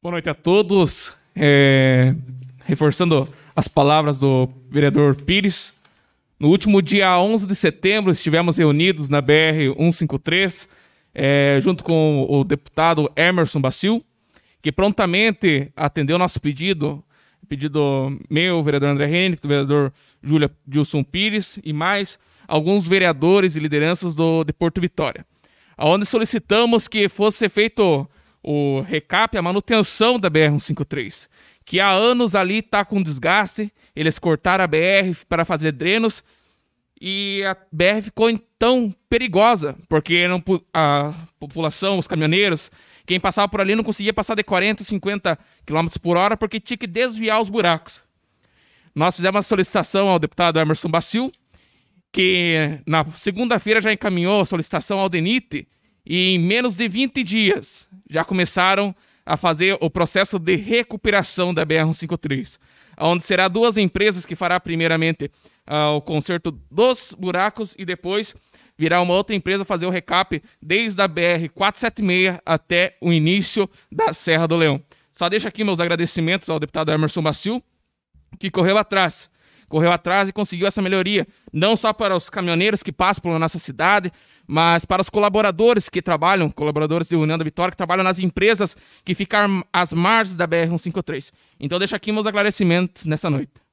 Boa noite a todos. É, reforçando as palavras do vereador Pires, no último dia 11 de setembro estivemos reunidos na BR 153, é, junto com o deputado Emerson Bacil, que prontamente atendeu nosso pedido, pedido meu, vereador André Henrique, do vereador Júlia Dilson Pires e mais alguns vereadores e lideranças do, de Porto Vitória, onde solicitamos que fosse feito o recap, a manutenção da BR-153, que há anos ali está com desgaste, eles cortaram a BR para fazer drenos e a BR ficou então perigosa, porque não, a população, os caminhoneiros, quem passava por ali não conseguia passar de 40, 50 km por hora porque tinha que desviar os buracos. Nós fizemos uma solicitação ao deputado Emerson Bacil, que na segunda-feira já encaminhou a solicitação ao Denite e em menos de 20 dias já começaram a fazer o processo de recuperação da BR-153, onde será duas empresas que fará primeiramente uh, o conserto dos buracos e depois virá uma outra empresa fazer o recap desde a BR-476 até o início da Serra do Leão. Só deixo aqui meus agradecimentos ao deputado Emerson Bacil, que correu atrás correu atrás e conseguiu essa melhoria, não só para os caminhoneiros que passam pela nossa cidade, mas para os colaboradores que trabalham, colaboradores de União da Vitória, que trabalham nas empresas que ficam às margens da BR-153. Então deixa aqui meus agradecimentos nessa noite.